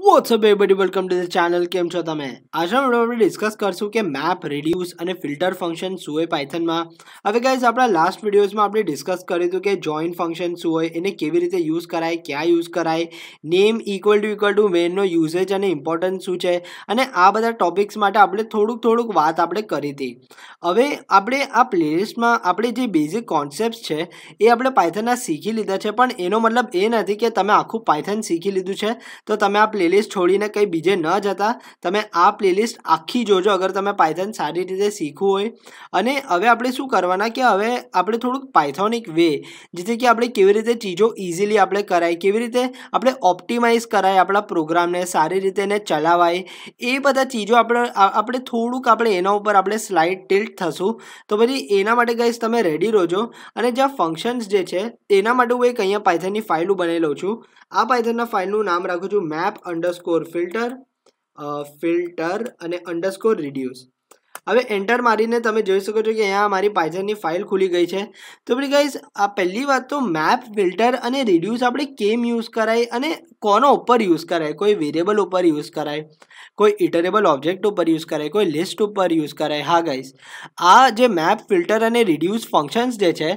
WhatsApp everybody welcome to the channel કેમ છો તમે આજના વિડીયો આપણે ડિસ્કસ કરશું કે મેપ રિડ્યુસ અને ફિલ્ટર ફંક્શન શું હોય પાયથનમાં હવે ગાઈઝ આપણા લાસ્ટ વિડીયોઝમાં આપણે ડિસ્કસ કર્યું હતું કે જોઈન ફંક્શન શું હોય એને કેવી રીતે યુઝ કરાય ક્યાં યુઝ કરાય name equal to equal to મેનનો યુઝેજ અને ઇમ્પોર્ટન્સ શું છે અને આ બધા ટોપિક્સ માટે આપણે થોડુંક થોડુંક વાત આપણે કરી હતી હવે આપણે આ પ્લેલિસ્ટમાં આપણે જે બેઝિક કોન્સેપ્ટ છે એ આપણે પાયથનના શીખી લીધા છે પણ એનો મતલબ એ નથી કે તમે આખું પાયથન શીખી લીધું છે તો તમે આ પ્લેલિસ્ટ છોડીને કંઈ બીજે ન જતા તમે આ પ્લેલિસ્ટ આખી જોજો અગર તમે પાયથન સારી રીતે શીખવું હોય અને હવે આપણે શું કરવાના કે હવે આપણે થોડુંક પાયથોનિક વે જેથી કે આપણે કેવી રીતે ચીજો ઇઝીલી આપણે કરાય કેવી રીતે આપણે ઓપ્ટિમાઇઝ કરાય આપણા પ્રોગ્રામને સારી રીતે એને ચલાવાય એ બધા ચીજો આપણે આપણે થોડુંક આપણે એના ઉપર આપણે સ્લાઇડ ટિલ્ટ થશું તો પછી એના માટે ગાઈશ તમે રેડી રોજો અને જે ફંક્શન્સ જે છે એના માટે હું એક અહીંયા પાયથનની ફાઇલું બનાવી લઉં છું આ પાયથનના ફાઇલનું નામ રાખું છું મેપ અંડરસ્કોર ફિલ્ટર ફિલ્ટર અને અંડરસ્કોર રિડ્યુસ હવે એન્ટર મારીને તમે જોઈ શકો છો કે અહીંયા મારી પાઇથનની ફાઇલ ખુલી ગઈ છે તો પછી ગાઈઝ આ પહેલી વાત તો મેપ ફિલ્ટર અને રિડ્યુસ આપણે કેમ યુઝ કરાય અને કોનો ઉપર યુઝ કરાય કોઈ વેરિયેબલ ઉપર યુઝ કરાય કોઈ ઇટરેબલ ઓબ્જેક્ટ ઉપર યુઝ કરાય કોઈ લિસ્ટ ઉપર યુઝ કરાય હા ગાઈઝ આ જે મેપ ફિલ્ટર અને રિડ્યુસ ફંક્શન્સ જે છે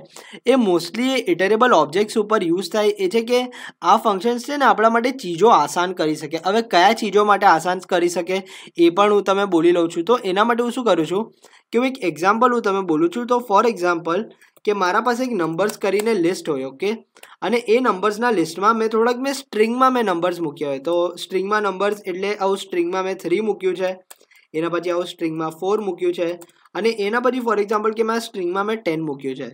એ મોસ્ટલી ઇટરેબલ ઓબ્જેક્ટ્સ ઉપર યુઝ થાય એ છે કે આ ફંક્શન્સ છે ને આપણા માટે ચીજો આસાન કરી શકે હવે કયા ચીજો માટે આસાન કરી શકે એ પણ હું તમે બોલી લઉં છું તો એના માટે હું શું કરું કરું છું કે હું એક એક્ઝામ્પલ હું તમે બોલું છું તો ફોર એક્ઝામ્પલ કે મારા પાસે એક નંબર્સ કરીને લિસ્ટ હોય ઓકે અને એ નંબર્સના લિસ્ટમાં મેં થોડાક મેં સ્ટ્રિંગમાં મેં નંબર્સ મૂક્યા હોય તો સ્ટ્રિંગમાં નંબર્સ એટલે આવું સ્ટ્રિંગમાં મેં થ્રી મૂક્યું છે એના પછી આવું સ્ટ્રિંગમાં ફોર મૂક્યું છે અને એના પછી ફોર એક્ઝામ્પલ કે મેં સ્ટ્રિંગમાં મેં ટેન મૂક્યું છે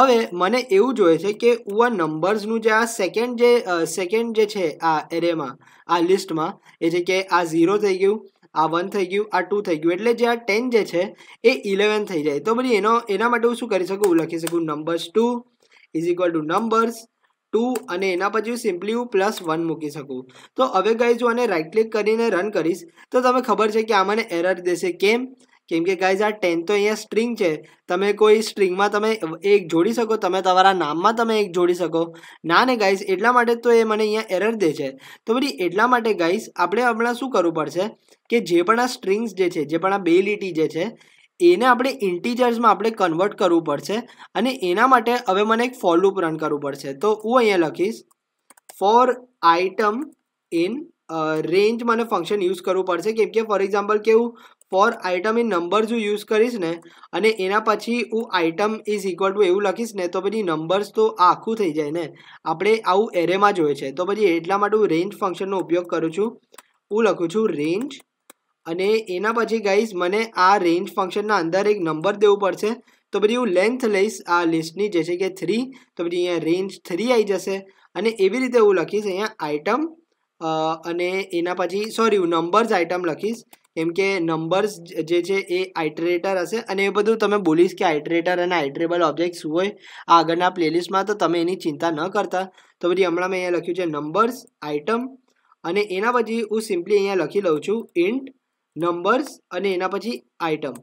હવે મને એવું જોઈએ છે કે હું આ નંબર્સનું જે આ સેકન્ડ જે સેકન્ડ જે છે આ એરેમાં આ લિસ્ટમાં એ છે કે આ ઝીરો થઈ ગયું આ વન થઈ ગયું આ ટુ થઈ ગયું એટલે જે આ ટેન જે છે એ ઇલેવન થઈ જાય તો પછી એનો એના માટે હું શું કરી શકું હું લખી શકું numbers two is equal to numbers two અને એના પછી હું સિમ્પલી હું પ્લસ વન મૂકી શકું તો હવે ગઈ જો આને રાઇટ ક્લિક કરીને રન કરીશ તો તમે ખબર છે કે આ મને એરર દેશે કેમ કેમ કે ગાઈઝ આ ટેન તો અહીંયા સ્ટ્રિંગ છે તમે કોઈ સ્ટ્રિંગમાં તમે એક જોડી શકો તમે તમારા નામમાં તમે એક જોડી શકો ના ને ગાઈઝ એટલા માટે તો એ મને અહીંયા એરર દે છે તો બધી એટલા માટે ગાઈઝ આપણે હમણાં શું કરવું પડશે કે જે પણ આ સ્ટ્રિંગ્સ જે છે જે પણ આ બે લીટી જે છે એને આપણે ઇન્ટીજર્સમાં આપણે કન્વર્ટ કરવું પડશે અને એના માટે હવે મને એક ફોર લૂપ રન કરવું પડશે તો હું અહીંયા લખીશ ફોર આઇટમ ઇન રેન્જ મને ફંક્શન યુઝ કરવું પડશે કેમ કે ફોર એક્ઝામ્પલ કેવું ફોર આઇટમ એ નંબર્સ હું યુઝ કરીશ ને અને એના પછી હું આઇટમ ઇઝ ઇક્વલ ટુ એવું લખીશ ને તો પછી નંબર્સ તો આખું થઈ જાય ને આપણે આવું એરેમાં જોઈએ છે તો પછી એટલા માટે હું રેન્જ ફંક્શનનો ઉપયોગ કરું છું હું લખું છું રેન્જ અને એના પછી ગાઈઝ મને આ રેન્જ ફંક્શનના અંદર એક નંબર દેવું પડશે તો પછી હું લેન્થ લઈશ આ લિસ્ટની જે છે કે થ્રી તો પછી અહીંયા રેન્જ થ્રી આવી જશે અને એવી રીતે હું લખીશ અહીંયા આઇટમ અને એના પછી સોરી હું નંબર્સ આઇટમ લખીશ એમ કે નંબર્સ જે છે એ આઇટરેટર હશે અને એ બધું તમે બોલીશ કે આઇટરેટર અને આઇટરેબલ ઓબ્જેક્ટ શું હોય આ આગળના પ્લેલિસ્ટમાં તો તમે એની ચિંતા ન કરતા તો પછી હમણાં મેં અહીંયા લખ્યું છે નંબર્સ આઇટમ અને એના પછી હું સિમ્પલી અહીંયા લખી લઉં છું ઇન્ટ નંબર્સ અને એના પછી આઇટમ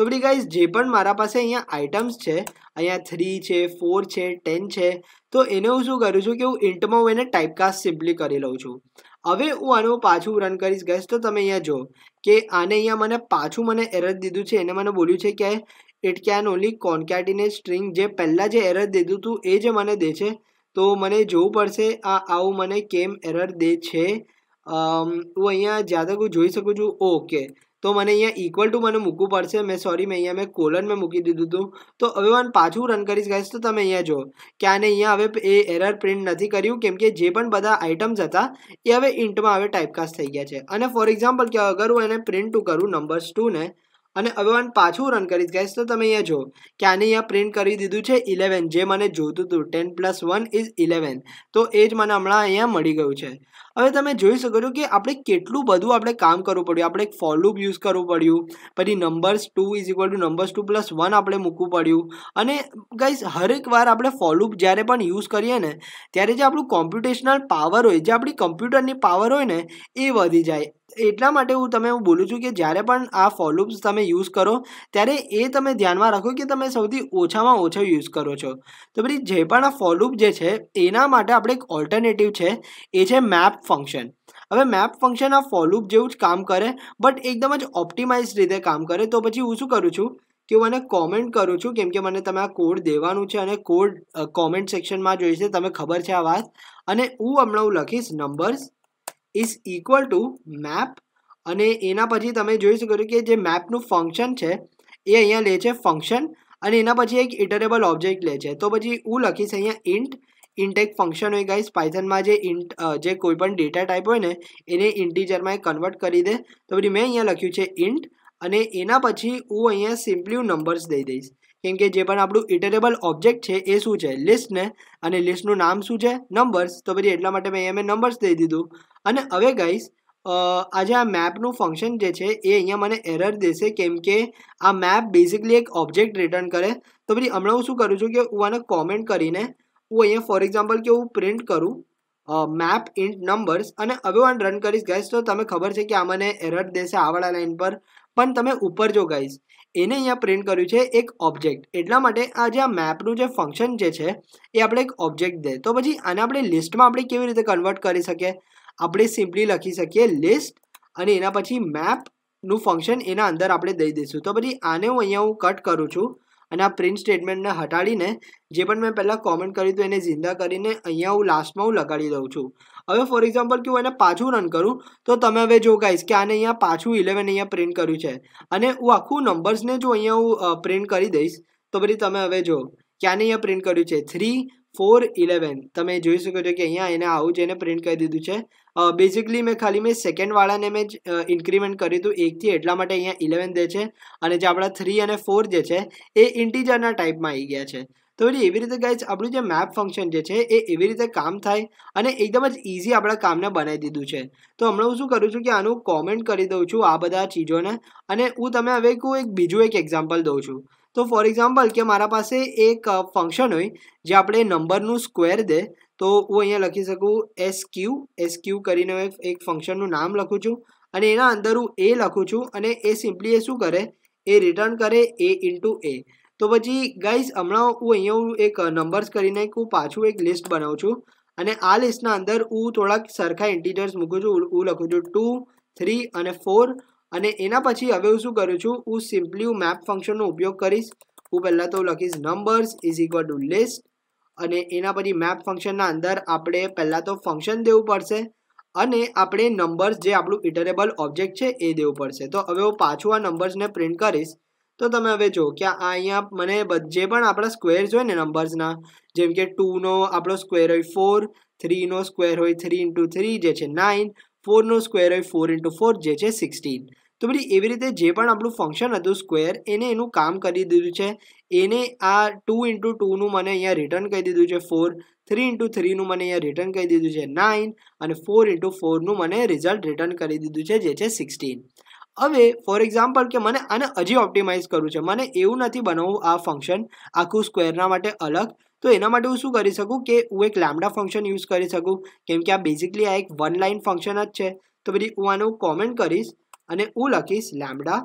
તો બધી ગાઈઝ જે પણ મારા પાસે અહીંયા આઇટમ્સ છે અહીંયા થ્રી છે ફોર છે ટેન છે તો એને હું શું કરું છું કે હું ઇન્ટમાં હું એને ટાઈપકાસ્ટ સિમ્પલી કરી લઉં છું હવે હું આનું પાછું રન કરીશ ગેસ તો તમે અહીંયા જો કે આને અહીંયા મને પાછું મને એરર દીધું છે એને મને બોલ્યું છે કે it can only concatenate string જે પહેલાં જે એરર દીધું હતું એ જે મને દે છે તો મને જોવું પડશે આ આવું મને કેમ એરર દે છે હું અહીંયા જ્યાં તક હું જોઈ શકું છું ઓકે તો મને અહીંયા ઇક્વલ ટુ મને મૂકવું પડશે મેં સોરી મેં અહીંયા મેં કોલન મેં મૂકી દીધું હતું તો હવે હું પાછું રન કરીશ ગઈશ તો તમે અહીંયા જો કે આને અહીંયા હવે એ એરર પ્રિન્ટ નથી કર્યું કેમ કે જે પણ બધા આઇટમ્સ હતા એ હવે ઇન્ટમાં હવે ટાઈપકાસ્ટ થઈ ગયા છે અને ફોર એક્ઝામ્પલ કે અગર હું એને પ્રિન્ટ ટુ કરું નંબર્સ ટુને અને હવે વન પાછું રન કરીશ ગાઈસ તો તમે અહીંયા જુઓ કે આને અહીંયા પ્રિન્ટ કરી દીધું છે ઇલેવન જે મને જોતું હતું ten plus one is eleven તો એ જ મને હમણાં અહીંયા મળી ગયું છે હવે તમે જોઈ શકો છો કે આપણે કેટલું બધું આપણે કામ કરવું પડ્યું આપણે એક ફોલૂપ યુઝ કરવું પડ્યું પછી numbers two is equal to numbers two plus one આપણે મૂકવું પડ્યું અને ગાઈઝ હરેક વાર આપણે ફોલૂપ જ્યારે પણ યુઝ કરીએ ને ત્યારે જે આપણું કોમ્પ્યુટેશનલ પાવર હોય જે આપણી કમ્પ્યુટરની પાવર હોય ને એ વધી જાય એટલા માટે હું તમે હું બોલું છું કે જ્યારે પણ આ ફોર તમે યુઝ કરો ત્યારે એ તમે ધ્યાનમાં રાખો કે તમે સૌથી ઓછામાં ઓછો યુઝ કરો છો તો પછી જે પણ આ ફોર જે છે એના માટે આપણે એક ઓલ્ટરનેટિવ છે એ છે મેપ ફંક્શન હવે મેપ ફંક્શન આ ફોર જેવું જ કામ કરે બટ એકદમ જ ઓપ્ટિમાઇઝ રીતે કામ કરે તો પછી હું શું કરું છું કે હું મને કોમેન્ટ કરું છું કેમ કે મને તમે આ કોડ દેવાનું છે અને કોડ કોમેન્ટ સેક્શનમાં જોઈશે તમે ખબર છે આ વાત અને હું હમણાં હું લખીશ numbers is equal to map અને એના પછી તમે જોઈ શકો છો કે જે મેપનું ફંક્શન છે એ અહીંયા લે છે ફંક્શન અને એના પછી એક ઇટરેબલ ઓબ્જેક્ટ લે છે તો પછી હું લખીશ અહીંયા ઇન્ટ ઇન્ટેક ફંક્શન હોય ગાઈસ પાયથનમાં જે ઇન્ટ જે કોઈ પણ ડેટા ટાઈપ હોય ને એને ઇન્ટીજરમાં એ કન્વર્ટ કરી દે તો પછી મેં અહીંયા લખ્યું છે ઇન્ટ અને એના પછી હું અહીંયા સિમ્પલી નંબર્સ દઈ દઈશ કેમ કે જે પણ આપણું ઇટરેબલ ઓબ્જેક્ટ છે એ શું છે લિસ્ટને અને લિસ્ટનું નામ શું છે નંબર્સ તો પછી એટલા માટે મેં અહીંયા મેં નંબર્સ દઈ દીધું અને હવે ગાઈસ આજે આ મેપનું ફંક્શન જે છે એ અહીંયા મને એરર દેશે કેમ કે આ મેપ બેઝિકલી એક ઓબ્જેક્ટ રિટર્ન કરે તો પછી હમણાં હું શું કરું છું કે હું આને કોમેન્ટ કરીને હું અહીંયા ફોર એક્ઝામ્પલ કે હું પ્રિન્ટ કરું મેપ ઇન્ટ નંબર્સ અને હવે હું રન કરીશ ગાઈશ તો તમે ખબર છે કે આ મને એરર દેશે આવાળા લાઇન પર પણ તમે ઉપર જો ગાઈઝ એને અહીંયા પ્રિન્ટ કર્યું છે એક ઓબ્જેક્ટ એટલા માટે આ જે આ મેપનું જે ફંક્શન જે છે એ આપણે એક ઓબ્જેક્ટ દે તો પછી આને આપણે લિસ્ટમાં આપણે કેવી રીતે કન્વર્ટ કરી શકીએ આપણે સિમ્પલી લખી શકીએ લિસ્ટ અને એના પછી મેપનું ફંક્શન એના અંદર આપણે દઈ દઈશું તો પછી આને હું અહીંયા હું કટ કરું છું અને આ પ્રિન્ટ સ્ટેટમેન્ટને હટાડીને જે પણ મેં પહેલાં કોમેન્ટ કર્યું હતું એને જિંદા કરીને અહીંયા હું લાસ્ટમાં હું લગાડી દઉં છું હવે ફોર એક્ઝામ્પલ કે હું એને પાછું રન કરું તો તમે હવે જો ગાઈશ કે આને અહીંયા પાછું ઇલેવન અહીંયા પ્રિન્ટ કર્યું છે અને હું આખું નંબર્સને જો અહીંયા હું પ્રિન્ટ કરી દઈશ તો પછી તમે હવે જો ક્યાંને અહીંયા પ્રિન્ટ કર્યું છે થ્રી ફોર ઇલેવન તમે જોઈ શકો છો કે અહીંયા એને આવું જ એને પ્રિન્ટ કરી દીધું છે બેઝિકલી મેં ખાલી મેં સેકન્ડ વાળાને મેં જ ઇન્ક્રીમેન્ટ કર્યું હતું એકથી એટલા માટે અહીંયા ઇલેવન દે છે અને જે આપણા થ્રી અને ફોર જે છે એ ઇન્ટીજરના ટાઈપમાં આવી ગયા છે તો એવી રીતે ગાઈઝ આપણું જે મેપ ફંક્શન જે છે એ એવી રીતે કામ થાય અને એકદમ જ ઇઝી આપણા કામને બનાવી દીધું છે તો હમણાં હું શું કરું છું કે આનું કોમેન્ટ કરી દઉં છું આ બધા ચીજોને અને હું તમે હવે હું એક બીજું એક એક્ઝામ્પલ દઉં છું તો ફોર એક્ઝામ્પલ કે મારા પાસે એક ફંક્શન હોય જે આપણે નંબરનું સ્ક્વેર દે તો હું અહીંયા લખી શકું એસ ક્યુ એસ ક્યુ કરીને હું એક ફંક્શનનું નામ લખું છું અને એના અંદર હું એ લખું છું અને એ સિમ્પલી એ શું કરે એ રિટર્ન કરે એ ઇન્ટુ એ તો પછી ગાઈઝ હમણાં હું અહીંયા હું એક નંબર્સ કરીને હું પાછું એક લિસ્ટ બનાવું છું અને આ લિસ્ટના અંદર હું થોડાક સરખા ઇન્ટીજર્સ મૂકું છું હું લખું છું ટુ થ્રી અને ફોર અને એના પછી હવે હું શું કરું છું હું સિમ્પલી હું મેપ ફંક્શનનો ઉપયોગ કરીશ હું પહેલાં તો લખીશ numbers is equal to list અને એના પછી મેપ ફંક્શનના અંદર આપણે પહેલાં તો ફંક્શન દેવું પડશે અને આપણે નંબર્સ જે આપણું ઇટરેબલ ઓબ્જેક્ટ છે એ દેવું પડશે તો હવે હું પાછું આ નંબર્સને પ્રિન્ટ કરીશ તો તમે હવે જો કે આ અહીંયા મને જે પણ આપણા સ્ક્વેર જોઈએ ને નંબર્સના જેમ કે ટુનો આપણો સ્ક્વેર હોય ફોર થ્રીનો સ્ક્વેર હોય થ્રી ઇન્ટુ થ્રી જે છે નાઇન ફોરનો સ્ક્વેર હોય ફોર ઇન્ટુ ફોર જે છે સિક્સટીન તો પછી એવી રીતે જે પણ આપણું ફંક્શન હતું સ્ક્વેર એને એનું કામ કરી દીધું છે એને આ ટુ ઇન્ટુ ટુનું મને અહીંયા રિટર્ન કહી દીધું છે ફોર થ્રી ઇન્ટુ થ્રીનું મને અહીંયા રિટર્ન કહી દીધું છે નાઇન અને ફોર ઇન્ટુ ફોરનું મને રિઝલ્ટ રિટર્ન કરી દીધું છે જે છે સિક્સટીન હવે ફોર એક્ઝામ્પલ કે મને આને હજી ઓપ્ટિમાઇઝ કરવું છે મને એવું નથી બનાવવું આ ફંક્શન આખું સ્ક્વેરના માટે અલગ તો એના માટે હું શું કરી શકું કે હું એક લામડા ફંક્શન યુઝ કરી શકું કેમ કે આ બેઝિકલી આ એક વન લાઇન ફંક્શન જ છે તો પછી હું આને હું કોમેન્ટ કરીશ અને હું લખીશ લામડા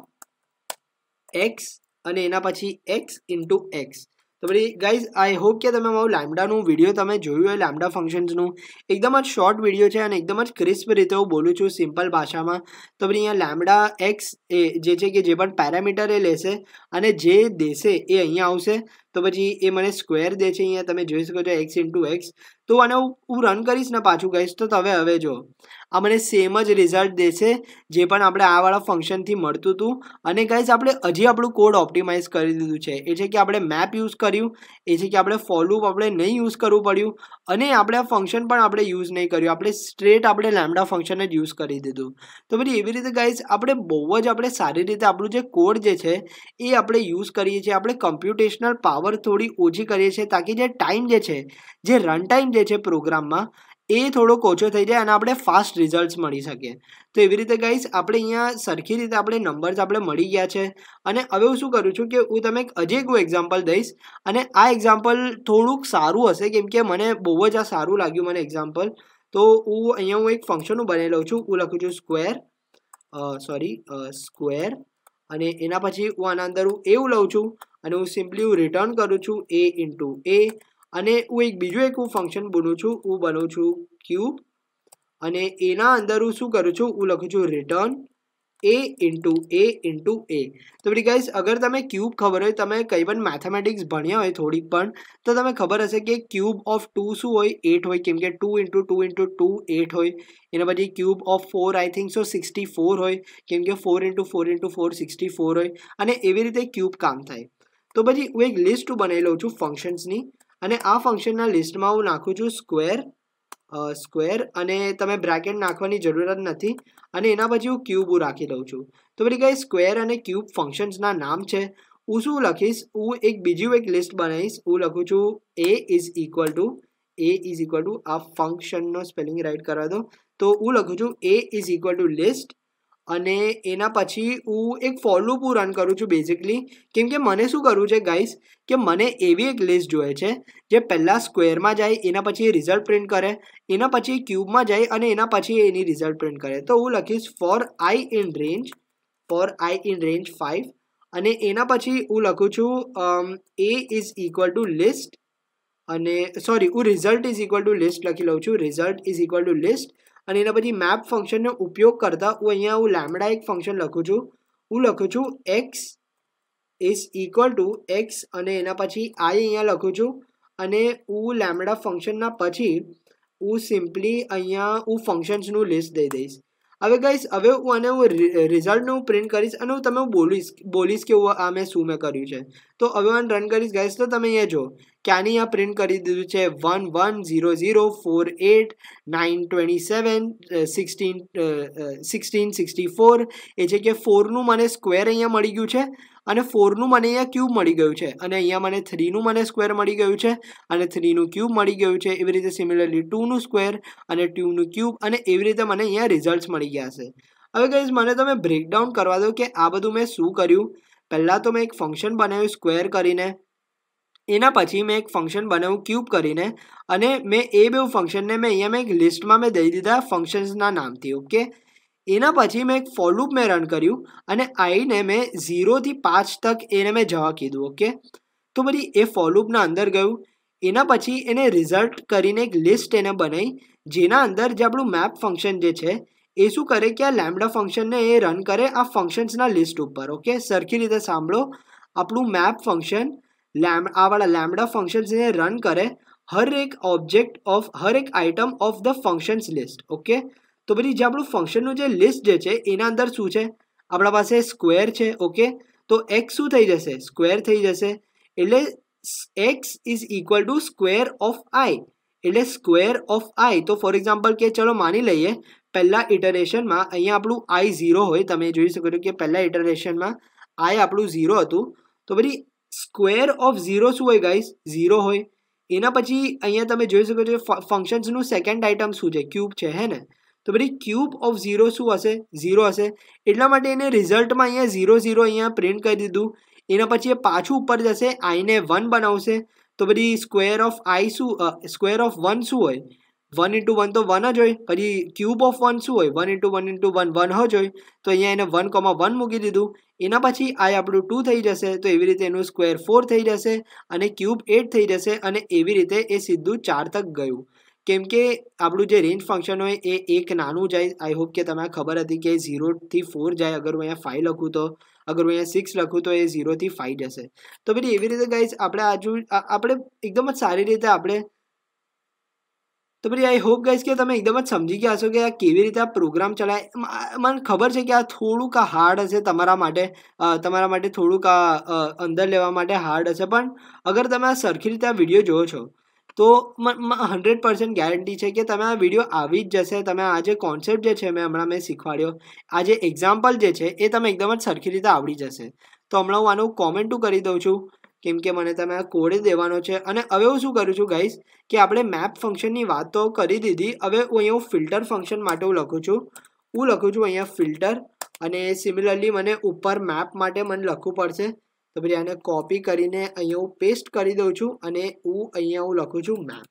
એક્સ અને એના પછી એક્સ ઇન્ટુ એક્સ તો પછી ગાઈઝ આઈ હોપ કે તમે મારું લામડાનું વિડીયો તમે જોયું હોય લામડા ફંક્શન્સનું એકદમ જ શોર્ટ વિડીયો છે અને એકદમ જ ક્રિસ્પ રીતે હું બોલું છું સિમ્પલ ભાષામાં તો પછી અહીંયા લામડા એક્સ એ જે છે કે જે પણ પેરામીટર એ લેશે અને જે દેશે એ અહીંયા આવશે તો પછી એ મને સ્ક્વેર દે છે અહીંયા તમે જોઈ શકો છો એક્સ ઇન્ટુ એક્સ તો આને હું રન કરીશ ને પાછું કહીશ તો તમે હવે જો આ મને સેમ જ રિઝલ્ટ દેશે જે પણ આપણે આવાળા ફંક્શનથી મળતું હતું અને ગાઈઝ આપણે હજી આપણું કોડ ઓપ્ટિમાઇઝ કરી દીધું છે એ છે કે આપણે મેપ યુઝ કર્યું એ છે કે આપણે ફોલોઅપ આપણે નહીં યુઝ કરવું પડ્યું અને આપણે આ ફંક્શન પણ આપણે યુઝ નહીં કર્યું આપણે સ્ટ્રેટ આપણે લેમડા ફંક્શન જ યુઝ કરી દીધું તો પછી એવી રીતે ગાઈઝ આપણે બહુ જ આપણે સારી રીતે આપણું જે કોડ જે છે એ આપણે યુઝ કરીએ છીએ આપણે કમ્પ્યુટેશનલ પાવર થોડી ઓછી કરીએ છીએ તાકી જે ટાઈમ જે છે જે રન ટાઈમ જે છે પ્રોગ્રામમાં એ થોડોક ઓછો થઈ જાય અને આપણે ફાસ્ટ રિઝલ્ટ મળી શકીએ તો એવી રીતે ગાઈસ આપણે અહીંયા સરખી રીતે આપણે નંબર્સ આપણે મળી ગયા છે અને હવે હું શું કરું છું કે હું તમે હજી એક એક્ઝામ્પલ દઈશ અને આ એક્ઝામ્પલ થોડુંક સારું હશે કેમકે મને બહુ જ આ સારું લાગ્યું મને એક્ઝામ્પલ તો હું અહીંયા હું એક ફંક્શનનું બનાવી લઉં છું હું લખું છું સ્ક્વેર સોરી સ્ક્વેર અને એના પછી હું આના અંદર હું એવું લઉં છું અને હું સિમ્પલી હું રિટર્ન કરું છું એ ઇન્ટુ એ અને હું એક બીજું એક હું ફંક્શન બનું છું હું બનું છું ક્યુબ અને એના અંદર હું શું કરું છું હું લખું છું return a into a into a તો બધી ગાઈઝ અગર તમે ક્યુબ ખબર હોય તમે કંઈ પણ મેથેમેટિક્સ ભણ્યા હોય થોડીક પણ તો તમે ખબર હશે કે ક્યુબ ઓફ ટુ શું હોય એટ હોય કેમ કે two into two into two eight હોય એના પછી cube of four I think so sixty four હોય કેમ કે four into four into four sixty four હોય અને એવી રીતે ક્યુબ કામ થાય તો પછી હું એક લિસ્ટ બનાવી લઉં છું ફંક્શન્સની અને આ ફંક્શનના લિસ્ટમાં હું નાખું છું સ્ક્વેર સ્ક્વેર અને તમે બ્રેકેટ નાખવાની જરૂરત નથી અને એના પછી હું ક્યુબ રાખી લઉં છું તો પેલી કઈ સ્ક્વેર અને ક્યુબ ફંક્શન્સના નામ છે હું શું લખીશ હું એક બીજું એક લિસ્ટ બનાવીશ હું લખું છું a is equal to a is equal to આ ફંક્શનનો સ્પેલિંગ રાઇટ કરવા દો તો હું લખું છું a is equal to list અને એના પછી હું એક ફોર લૂપ રન કરું છું બેઝિકલી કેમ કે મને શું કરવું છે ગાઈસ કે મને એવી એક લિસ્ટ જોઈએ છે જે પહેલાં સ્ક્વેરમાં જાય એના પછી રિઝલ્ટ પ્રિન્ટ કરે એના પછી ક્યુબમાં જાય અને એના પછી એની રિઝલ્ટ પ્રિન્ટ કરે તો હું લખીશ for I in range for I in range five અને એના પછી હું લખું છું a is equal to list અને સોરી હું result is equal to list લખી લઉં છું result is equal to list અને એના પછી મેપ ફંક્શનનો ઉપયોગ કરતા હું અહીંયા હું લેમડા એક ફંક્શન લખું છું હું લખું છું x is equal to x અને એના પછી આઈ અહીંયા લખું છું અને હું લેમડા ફંક્શનના પછી હું સિમ્પલી અહીંયા હું ફંક્શન્સનું લિસ્ટ દઈ દઈશ હવે કહીશ હવે હું અને હું રિઝલ્ટનું પ્રિન્ટ કરીશ અને હું તમે બોલીશ બોલીશ કે આ મેં શું મેં કર્યું છે તો હવે વન રન કરીશ ગાઈસ તો તમે અહીંયા જો કે આની આ પ્રિન્ટ કરી દીધું છે one one zero zero four eight nine twenty seven sixteen sixteen sixty four એ છે કે ફોરનું મને સ્ક્વેર અહીંયા મળી ગયું છે અને ફોરનું મને અહીંયા ક્યુબ મળી ગયું છે અને અહીંયા મને થ્રીનું મને સ્ક્વેર મળી ગયું છે અને થ્રીનું ક્યુબ મળી ગયું છે એવી રીતે સિમિલરલી ટુનું સ્ક્વેર અને ટુનું ક્યુબ અને એવી રીતે મને અહીંયા રિઝલ્ટ્સ મળી ગયા છે હવે કહીશ મને તમે બ્રેકડાઉન કરવા દો કે આ બધું મેં શું કર્યું પહેલાં તો મેં એક ફંક્શન બનાવ્યું સ્ક્વેર કરીને એના પછી મેં એક ફંક્શન બનાવ્યું ક્યુબ કરીને અને મેં એ બે ફંક્શનને મેં અહીંયા મેં એક લિસ્ટમાં મેં દઈ દીધા ફંક્શન્સના નામથી ઓકે એના પછી મેં એક ફોલૂપ મેં રન કર્યું અને આઈને મેં ઝીરોથી પાંચ તક એને મેં જવા કીધું ઓકે તો પછી એ ફોલૂપના અંદર ગયું એના પછી એને રિઝલ્ટ કરીને એક લિસ્ટ એને બનાવી જેના અંદર જે આપણું મેપ ફંક્શન જે છે એ શું કરે કે આ લેમડા ફંક્શનને એ રન કરે આ ફંક્શન્સના લિસ્ટ ઉપર ઓકે સરખી રીતે સાંભળો આપણું મેપ ફંક્શન લેમ આવાળા લેમડા ફંક્શન્સને રન કરે હર એક ઓબ્જેક્ટ ઓફ હર એક item of the functions list okay તો પછી જે આપણું ફંક્શનનું જે લિસ્ટ જે છે એના અંદર શું છે આપણા પાસે સ્ક્વેર છે ઓકે તો એક્સ શું થઈ જશે સ્ક્વેર થઈ જશે એટલે x is equal to square of i એટલે સ્ક્વેર ઓફ આઈ તો ફોર એક્ઝામ્પલ કે ચલો માની લઈએ પહેલા ઇટરેશનમાં અહીંયા આપણું આઈ ઝીરો હોય તમે જોઈ શકો છો કે પહેલાં ઇટરેશનમાં આઈ આપણું ઝીરો હતું તો પછી સ્ક્વેર ઓફ ઝીરો શું હોય ગાઈઝ ઝીરો હોય એના પછી અહીંયા તમે જોઈ શકો છો ફંક્શન્સનું સેકન્ડ આઇટમ શું છે ક્યુબ છે હે ને તો પછી ક્યુબ ઓફ ઝીરો શું હશે ઝીરો હશે એટલા માટે એને રિઝલ્ટમાં અહીંયા ઝીરો ઝીરો અહીંયા પ્રિન્ટ કરી દીધું એના પછી એ પાછું ઉપર જશે આઈને વન બનાવશે તો પછી સ્ક્વેર ઓફ આઈ શું સ્ક્વેર ઓફ વન શું હોય વન ઇન્ટુ વન તો વન જ હોય પછી ક્યુબ ઓફ વન શું હોય one into one into one one જ હોય તો અહીંયા એને વન કોમા વન મૂકી દીધું એના પછી આ આપણું ટુ થઈ જશે તો એવી રીતે એનું સ્ક્વેર ફોર થઈ જશે અને ક્યુબ એટ થઈ જશે અને એવી રીતે એ સીધું ચાર તક ગયું કેમ કે આપણું જે રેન્જ ફંક્શન હોય એ એક નાનું જાય આઈ હોપ કે તમને ખબર હતી કે ઝીરોથી ફોર જાય અગર હું અહીંયા ફાઇવ લખું તો અગર હું અહીંયા સિક્સ લખું તો એ ઝીરોથી ફાઇવ જશે તો પછી એવી રીતે ગાઈઝ આપણે આજુ આપણે એકદમ જ સારી રીતે આપણે તો પછી આઈ હોપ ગાઈસ કે તમે એકદમ જ સમજી ગયા હશો કે આ કેવી રીતે આ પ્રોગ્રામ ચલાય મને ખબર છે કે આ થોડુંક હાર્ડ હશે તમારા માટે તમારા માટે થોડુંક આ અંદર લેવા માટે હાર્ડ હશે પણ અગર તમે આ સરખી રીતે આ વિડીયો જોયો છો તો હન્ડ્રેડ પર્સન્ટ ગેરંટી છે કે તમે આ વિડીયો આવી જ જશે તમે આ જે કોન્સેપ્ટ જે છે મેં હમણાં મેં શીખવાડ્યો આ જે એક્ઝામ્પલ જે છે એ તમે એકદમ જ સરખી રીતે આવડી જશે તો હમણાં હું આનું કોમેન્ટું કરી દઉં છું કેમ કે મને તમે કોડ દેવાનો છે અને હવે હું શું કરું છું ગાઈઝ કે આપણે મેપ ફંક્શનની વાત તો કરી દીધી હવે હું અહીંયા હું ફિલ્ટર ફંક્શન માટે હું લખું છું હું લખું છું અહીંયા ફિલ્ટર અને સિમિલરલી મને ઉપર મેપ માટે મને લખવું પડશે તો પછી આને કોપી કરીને અહીંયા હું પેસ્ટ કરી દઉં છું અને હું અહીંયા હું લખું છું મેપ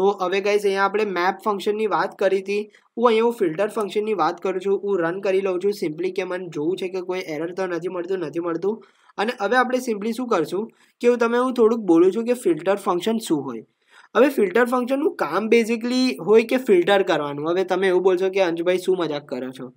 તો હવે ગાઈઝ અહીંયા આપણે મેપ ફંક્શનની વાત કરી હતી હું અહીંયા હું ફિલ્ટર ફંક્શનની વાત કરું છું હું રન કરી લઉં છું સિમ્પલી કે મને જોવું છે કે કોઈ એરર તો નથી મળતું નથી મળતું અને હવે આપણે સિમ્પલી શું કરશું કે હું તમે હું થોડુંક બોલું છું કે ફિલ્ટર ફંક્શન શું હોય હવે ફિલ્ટર ફંક્શનનું કામ બેઝિકલી હોય કે ફિલ્ટર કરવાનું હવે તમે એવું બોલશો કે અંજભાઈ શું મજાક કરો છો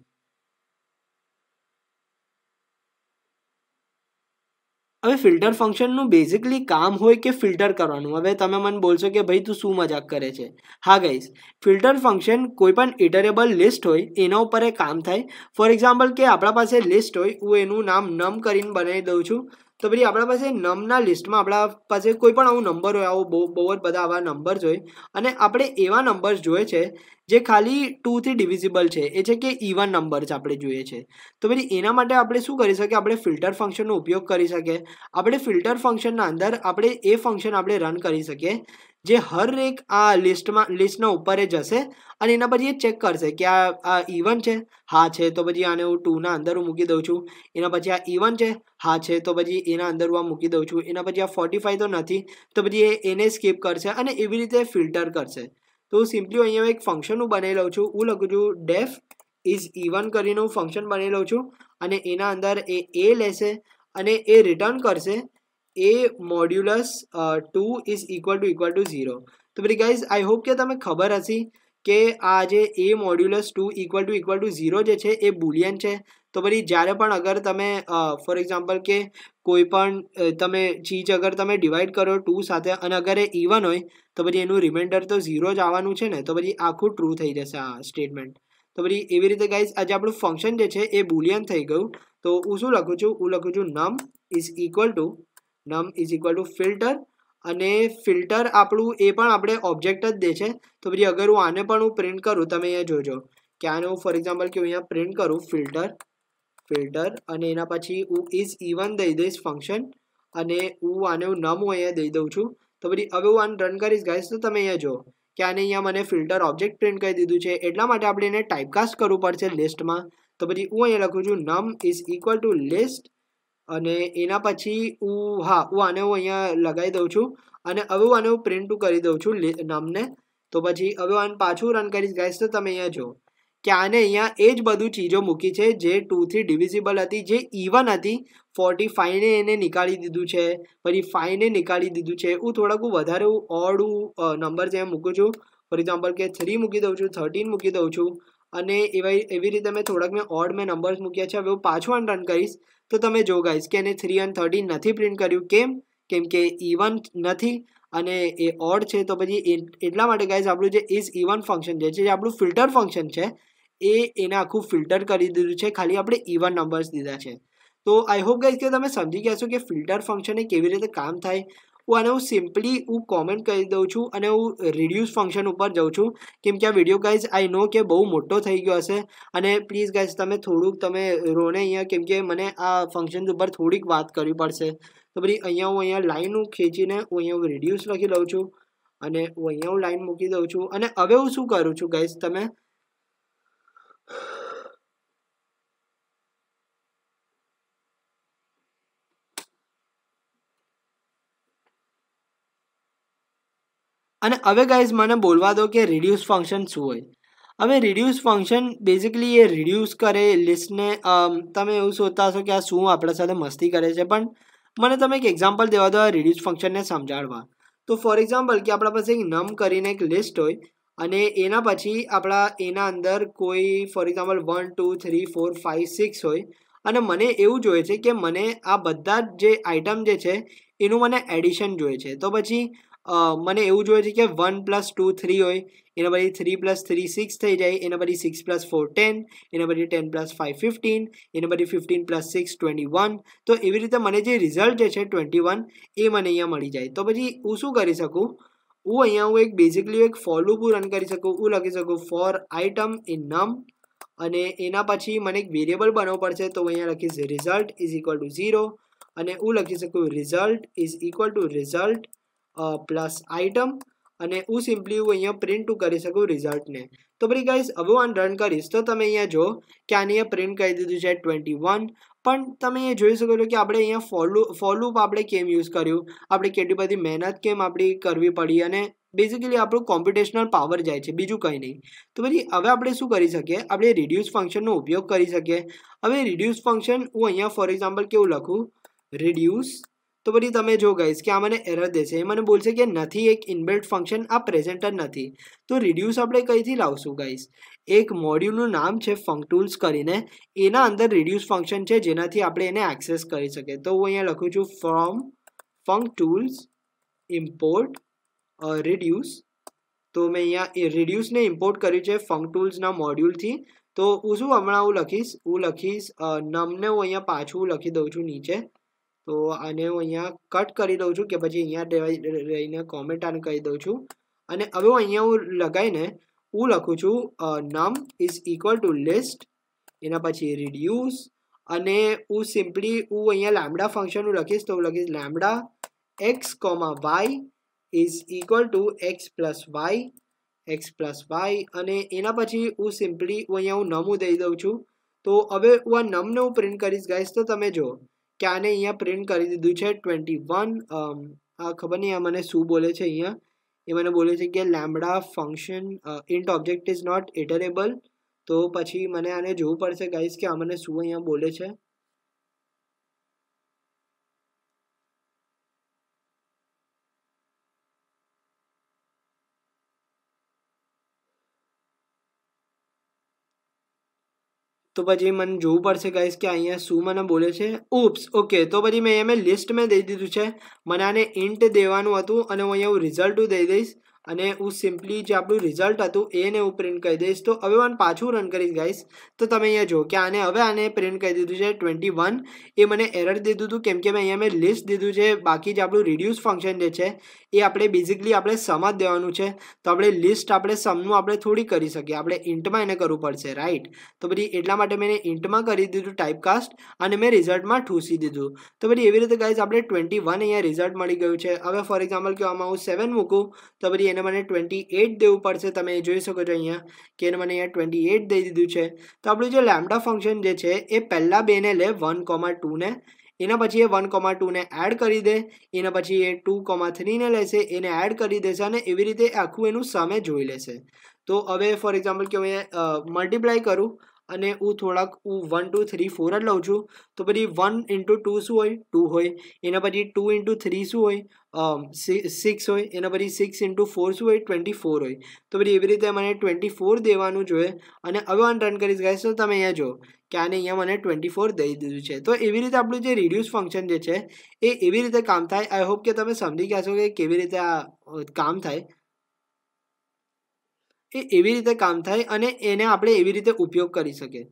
હવે ફિલ્ટર ફંક્શનનું બેઝિકલી કામ હોય કે ફિલ્ટર કરવાનું હવે તમે મને બોલશો કે ભાઈ તું શું મજાક કરે છે હા ગાઈઝ ફિલ્ટર ફંક્શન કોઈ પણ ઇટરેબલ લિસ્ટ હોય એના ઉપર એ કામ થાય ફોર એક્ઝામ્પલ કે આપણા પાસે લિસ્ટ હોય હું એનું નામ નમ કરીને બનાવી દઉં છું તો પછી આપણા પાસે નમના લિસ્ટમાં આપણા પાસે કોઈ પણ આવો નંબર હોય આવો બહુ બહુ જ બધા આવા નંબર્સ હોય અને આપણે એવા નંબર્સ જોઈએ છે જે ખાલી ટુથી ડિવિઝિબલ છે એ છે કે ઇવન નંબર્સ આપણે જોઈએ છે તો પછી એના માટે આપણે શું કરી શકીએ આપણે ફિલ્ટર ફંક્શનનો ઉપયોગ કરી શકીએ આપણે ફિલ્ટર ફંક્શનના અંદર આપણે એ ફંક્શન આપણે રન કરી શકીએ જે હર એક આ લિસ્ટમાં લિસ્ટના ઉપર જશે અને એના પછી એ ચેક કરશે કે આ આ ઇવન છે હા છે તો પછી આને હું ટુના અંદર હું મૂકી દઉં છું એના પછી આ ઇવન છે હા છે તો પછી એના અંદર હું આ મૂકી દઉં છું એના પછી આ ફોર્ટી તો નથી તો પછી એ એને સ્કીપ કરશે અને એવી રીતે ફિલ્ટર કરશે તો હું સિમ્પલી અહીંયા એક ફંક્શન હું બનાવી લઉં છું હું લખું છું ડેફ ઇઝ ઇવન કરીને હું ફંક્શન બનાવી લઉં છું અને એના અંદર એ એ લેશે અને એ રિટર્ન કરશે એ modulus to is equal to equal to zero તો પછી ગાઈઝ આઈ હોપ કે તમે ખબર હશી કે આ જે એ modulus to equal to equal to zero જે છે એ બુલિયન છે તો પછી જ્યારે પણ અગર તમે ફોર એક્ઝામ્પલ કે કોઈ પણ તમે ચીજ અગર તમે ડિવાઈડ કરો ટુ સાથે અને અગર એ ઇવન હોય તો પછી એનું રિમાઇન્ડર તો ઝીરો જ આવવાનું છે ને તો પછી આખું ટ્રુ થઈ જશે આ સ્ટેટમેન્ટ તો પછી એવી રીતે ગાઈઝ આજે આપણું ફંક્શન જે છે એ બુલિયન થઈ ગયું તો હું શું લખું છું હું લખું છું num is equal to num is equal to filter અને ફિલ્ટર આપણું એ પણ આપણે ઓબ્જેક્ટ જ દે છે તો પછી અગર હું આને પણ હું પ્રિન્ટ કરું તમે અહીંયા જોજો કે આને હું ફોર એક્ઝામ્પલ કે હું અહીંયા પ્રિન્ટ કરું ફિલ્ટર ફિલ્ટર અને એના પછી હું ઇઝ ઇવન દઈ દઈશ ફંક્શન અને હું આને હું નમ હું અહીંયા દઈ દઉં છું તો પછી હવે હું આને રન કરીશ ગાઈશ તો તમે અહીંયા જો કે આને અહીંયા મને ફિલ્ટર ઓબ્જેક્ટ પ્રિન્ટ કરી દીધું છે એટલા માટે આપણે એને ટાઈપકાસ્ટ કરવું પડશે લિસ્ટમાં તો પછી હું અહીંયા લખું છું num is equal to list અને એના પછી હું હા હું આને હું અહીંયા લગાવી દઉં છું અને હવે હું આને હું પ્રિન્ટ કરી દઉં છું નામને તો પછી હવે આને પાછું રન કરીશ ગાઈશ તો તમે અહીંયા જુઓ કે આને અહીંયા એ જ બધું ચીજો મૂકી છે જે ટુથી ડિવિઝિબલ હતી જે ઇવન હતી ફોર્ટી ફાઇવને એને નીકાળી દીધું છે પછી ફાઇવને નીકાળી દીધું છે હું થોડાક વધારે ઓડ હું નંબર જેમ મૂકું છું ફોર એક્ઝામ્પલ કે થ્રી મૂકી દઉં છું થર્ટીન મૂકી દઉં છું અને એવા એવી રીતે મેં થોડાક મેં ઓડ મેં નંબર્સ મૂક્યા છે હવે હું પાછું રન કરીશ તો તમે જો ગાઈઝ કે એને થ્રી અને થર્ટીન નથી પ્રિન્ટ કર્યું કેમ કેમ કે ઇવન નથી અને એ ઓડ છે તો પછી એટલા માટે ગાઈઝ આપણું જે ઇઝ ઇવન ફંક્શન જે છે જે આપણું ફિલ્ટર ફંક્શન છે એ એને આખું ફિલ્ટર કરી દીધું છે ખાલી આપણે ઇવન e નંબર્સ દીધા છે તો આઈ હોપ ગાઈઝ કે તમે સમજી ગયા છો કે ફિલ્ટર ફંક્શનને કેવી રીતે કામ થાય હું આને હું સિમ્પલી હું કોમેન્ટ કરી દઉં છું અને હું રિડ્યુસ ફંક્શન ઉપર જઉં છું કેમ કે આ વિડીયો ગાઈઝ આઈ નો કે બહુ મોટો થઈ ગયો હશે અને પ્લીઝ ગાઈઝ તમે થોડુંક તમે રોને અહીંયા કેમ કે મને આ ફંક્શન ઉપર થોડીક વાત કરવી પડશે તો પછી અહીંયા હું અહીંયા લાઈન હું ખેંચીને હું અહીંયા હું રિડ્યુસ લખી લઉં છું અને હું અહીંયા હું લાઈન મૂકી દઉં છું અને હવે હું શું કરું છું ગાઈઝ તમે અને હવે ગાઈઝ મને બોલવા દો કે રિડ્યુસ ફંક્શન શું હોય હવે રિડ્યુસ ફંક્શન બેઝિકલી એ રિડ્યુસ કરે લિસ્ટને તમે એવું શોધતા હશો કે આ શું આપણા સાથે મસ્તી કરે છે પણ મને તમે એક એક્ઝામ્પલ દેવા દો આ રિડ્યુસ ફંક્શનને સમજાડવા તો ફોર એક્ઝામ્પલ કે આપણા પાસે એક નમ કરીને એક લિસ્ટ હોય અને એના પછી આપણા એના અંદર કોઈ for example one two three four five six હોય અને મને એવું જોઈએ છે કે મને આ બધા જ જે આઇટમ જે છે એનું મને એડિશન જોઈએ છે તો પછી મને એવું જોઈએ છે કે વન પ્લસ ટુ થ્રી હોય એના પછી થ્રી પ્લસ થ્રી સિક્સ થઈ જાય એના પછી સિક્સ પ્લસ ફોર ટેન એના પછી ટેન પ્લસ ફાઇવ ફિફ્ટીન એના પછી fifteen plus six twenty one તો એવી રીતે મને જે રિઝલ્ટ જે છે ટ્વેન્ટી વન એ મને અહીંયા મળી જાય તો પછી હું શું કરી શકું હું અહીંયા હું એક બેઝિકલી એક ફોર લૂપ રન કરી શકું હું લખી શકું ફોર આઇટમ ઇન નમ અને એના પછી મને એક વેરિયેબલ બનવો પડશે તો હું અહીંયા લખીશ result is equal to zero અને હું લખી શકું result is equal to result plus item અને હું સિમ્પલી હું અહીંયા પ્રિન્ટ કરી શકું રિઝલ્ટને તો પછી ગાઈઝ હવે આને રન કરીશ તો તમે અહીંયા જો કે આની અહીંયા પ્રિન્ટ કરી દીધું છે ટ્વેન્ટી વન પણ તમે અહીંયા જોઈ શકો છો કે આપણે અહીંયા ફોલુ ફોલુપ આપણે કેમ યુઝ કર્યું આપણે કેટલી બધી મહેનત કેમ આપણી કરવી પડી અને બેઝિકલી આપણું કોમ્પિટિશનલ પાવર જાય છે બીજું કંઈ નહીં તો પછી હવે આપણે શું કરી શકીએ આપણે રિડ્યુસ ફંક્શનનો ઉપયોગ કરી શકીએ હવે રિડ્યુસ ફંક્શન હું અહીંયા ફોર એક્ઝામ્પલ કેવું લખું રિડ્યુસ તો પછી તમે જો ગઈશ કે આ મને એરર દેશે એ મને બોલશે કે નથી એક ઇનબિલ્ટ ફંક્શન આ પ્રેઝન્ટ જ નથી તો રિડ્યુસ આપણે કઈથી લાવશું ગઈશ એક મોડ્યુલનું નામ છે ટૂલ્સ કરીને એના અંદર રિડ્યુસ ફંક્શન છે જેનાથી આપણે એને એક્સેસ કરી શકીએ તો હું અહીંયા લખું છું from functools import reduce તો મેં અહીંયા રિડ્યુસને ઇમ્પોર્ટ કર્યું છે ફંક ટૂલ્સના મોડ્યુલથી તો હું શું હમણાં હું લખીશ હું લખીશ નમને હું અહીંયા પાછું લખી દઉં છું નીચે તો આને હું અહીંયા કટ કરી દઉં છું કે પછી અહીંયા રહીને કોમેન્ટ આને કહી દઉં છું અને હવે હું અહીંયા હું લગાવીને હું લખું છું num is equal to list એના પછી રિડ્યુસ અને હું સિમ્પલી હું અહીંયા લામડા ફંક્શનનું લખીશ તો હું લખીશ lambda x comma y is equal to x plus y x plus y અને એના પછી હું સિમ્પલી હું અહીંયા હું નમ હું દઈ દઉં છું તો હવે હું આ નમને હું પ્રિન્ટ કરીશ ગાઈશ તો તમે જુઓ કે આને અહીંયા પ્રિન્ટ કરી દીધું છે ટ્વેન્ટી વન આ ખબર નહીં આ મને શું બોલે છે અહીંયા એ મને બોલે છે કે lambda function int object is not iterable તો પછી મને આને જોવું પડશે ગાઈઝ કે આ મને શું અહીંયા બોલે છે તો પછી મને જોવું પડશે ગાઈસ કે અહીંયા શું મને બોલે છે ઉપ્સ ઓકે તો પછી મેં મેં લિસ્ટ મેં દઈ દીધું છે મને આને ઇન્ટ દેવાનું હતું અને હું અહીંયા હું રિઝલ્ટ દઈ દઈશ અને હું સિમ્પલી જે આપણું રિઝલ્ટ હતું એને હું પ્રિન્ટ કરી દઈશ તો હવે મને પાછું રન કરીશ ગાઈશ તો તમે અહીંયા જુઓ કે આને હવે આને પ્રિન્ટ કરી દીધું છે ટ્વેન્ટી વન એ મને એરર દીધું હતું કેમ કે મેં અહીંયા મેં લિસ્ટ દીધું છે બાકી જે આપણું રિડ્યુસ ફંક્શન જે છે એ આપણે બેઝિકલી આપણે સમ જ દેવાનું છે તો આપણે લિસ્ટ આપણે સમનું આપણે થોડી કરી શકીએ આપણે ઇન્ટમાં એને કરવું પડશે રાઈટ તો પછી એટલા માટે મેં ઇન્ટમાં કરી દીધું ટાઈપકાસ્ટ અને મેં રિઝલ્ટમાં ઠૂસી દીધું તો પછી એવી રીતે ગાઈઝ આપણે ટ્વેન્ટી વન અહીંયા રિઝલ્ટ મળી ગયું છે હવે ફોર એક્ઝામ્પલ કે આમાં હું સેવન મૂકું તો પછી એને મને ટ્વેન્ટી એટ દેવું પડશે તમે જોઈ શકો છો અહીંયા કે એને મને અહીંયા ટ્વેન્ટી એટ દઈ દીધું છે તો આપણું જે લેમડા ફંક્શન જે છે એ પહેલાં બેને લે વન કોમા ટુને એના પછી એ વન કોમા ટુને એડ કરી દે એના પછી એ ટુ કોમા થ્રીને લેશે એને એડ કરી દેશે અને એવી રીતે આખું એનું સામે જોઈ લેશે તો હવે ફોર એક્ઝામ્પલ કે હું મલ્ટીપ્લાય કરું અને હું થોડાક હું વન ટુ થ્રી ફોર જ લઉં છું તો પછી વન ઇન્ટુ ટુ શું હોય ટુ હોય એના પછી ટુ ઇન્ટુ થ્રી શું હોય સિક્સ હોય એના પછી સિક્સ ઇન્ટુ ફોર શું હોય ટ્વેન્ટી ફોર હોય તો પછી એવી રીતે મને ટ્વેન્ટી ફોર દેવાનું જોઈએ અને હવે વન રન કરીશ ગાઈશ તો તમે અહીંયા જો કે આને અહીંયા મને ટ્વેન્ટી ફોર દઈ દીધું છે તો એવી રીતે આપણું જે રિડ્યુસ ફંક્શન જે છે એ એવી રીતે કામ થાય આઈ હોપ કે તમે સમજી ગયા છો કે કેવી રીતે આ કામ થાય એ એવી રીતે કામ થાય અને એને આપણે એવી રીતે ઉપયોગ કરી શકીએ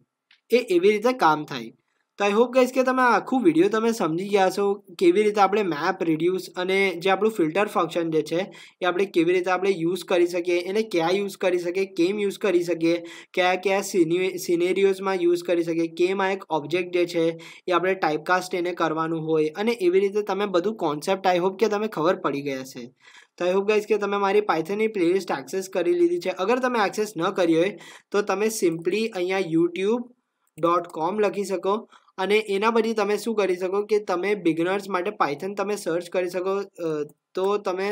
એ એવી રીતે કામ થાય તો આઈ હોપ ગઈશ કે તમે આખું વિડીયો તમે સમજી ગયા છો કેવી રીતે આપણે મેપ રિડ્યુસ અને જે આપણું ફિલ્ટર ફંક્શન જે છે એ આપણે કેવી રીતે આપણે યુઝ કરી શકીએ એને ક્યાં યુઝ કરી શકીએ કેમ યુઝ કરી શકીએ કયા કયા સિનેરિયોઝમાં યુઝ કરી શકીએ કેમ આ એક ઓબ્જેક્ટ જે છે એ આપણે ટાઈપકાસ્ટ એને કરવાનું હોય અને એવી રીતે તમે બધું કોન્સેપ્ટ આઈ હોપ કે તમે ખબર પડી ગયા છે તો આઈ હોપ ગાઈઝ કે તમે મારી પાયથનની પ્લેલિસ્ટ એક્સેસ કરી લીધી છે અગર તમે એક્સેસ ન કરી હોય તો તમે સિમ્પલી અહીંયા યુટ્યુબ ડોટ કોમ લખી શકો અને એના પછી તમે શું કરી શકો કે તમે બિગનર્સ માટે પાયથન તમે સર્ચ કરી શકો તો તમે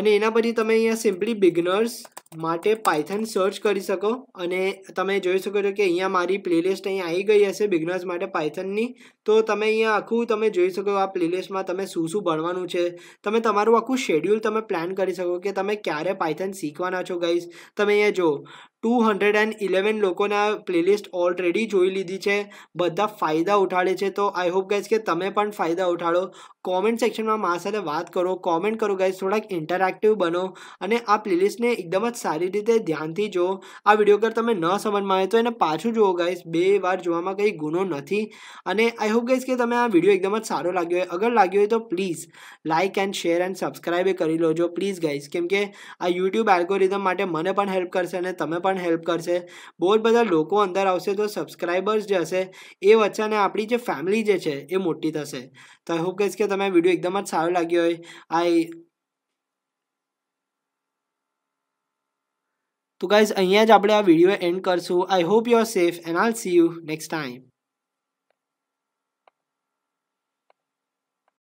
અને એના પછી તમે અહીંયા સિમ્પલી બિગનર્સ માટે પાયથન સર્ચ કરી શકો અને તમે જોઈ શકો છો કે અહીંયા મારી પ્લેલિસ્ટ અહીં આવી ગઈ હશે બિગનર્સ માટે પાયથનની તો તમે અહીંયા આખું તમે જોઈ શકો આ પ્લેલિસ્ટમાં તમે શું શું ભણવાનું છે તમે તમારું આખું શેડ્યુલ તમે પ્લાન કરી શકો કે તમે ક્યારે પાયથન શીખવાના છો ગાઈઝ તમે અહીંયા જો ટુ હંડ્રેડ એન્ડ ઇલેવન લોકોના પ્લેલિસ્ટ ઓલરેડી જોઈ લીધી છે બધા ફાયદા ઉઠાડે છે તો આઈ હોપ ગાઈઝ કે તમે પણ ફાયદા ઉઠાડો કોમેન્ટ સેક્શનમાં મા સાથે વાત કરો કોમેન્ટ કરો ગાઈઝ થોડાક ઇન્ટરેક્ટિવ બનો અને આ પ્લેલિસ્ટને એકદમ જ સારી રીતે ધ્યાનથી જો આ વિડીયો કર તમે ન સમજમાં આવે તો એને પાછું જુઓ ગાઈઝ બે વાર જોવામાં કંઈ ગુનો નથી અને આઈ હોપ ગાઈઝ કે તમે આ વિડીયો એકદમ જ સારો લાગ્યો હોય અગર લાગ્યો હોય તો please like and share and subscribe કરી લોજો પ્લીઝ ગાઈઝ કેમ કે આ યુટ્યુબ એલ્ગોરિધમ માટે મને પણ હેલ્પ કરશે અને તમે પણ પણ હેલ્પ કરશે બહુ જ બધા લોકો અંદર આવશે તો સબસ્ક્રાઈબર્સ જે હશે એ વચ્ચેને આપણી જે ફેમિલી જે છે એ મોટી થશે તો આઈ હોપ કહીશ કે તમે વિડીયો એકદમ જ સારો લાગ્યો હોય આઈ તો ગાઈઝ અહીંયા જ આપણે આ વિડીયો એન્ડ કરશું I hope you are safe and all see you next time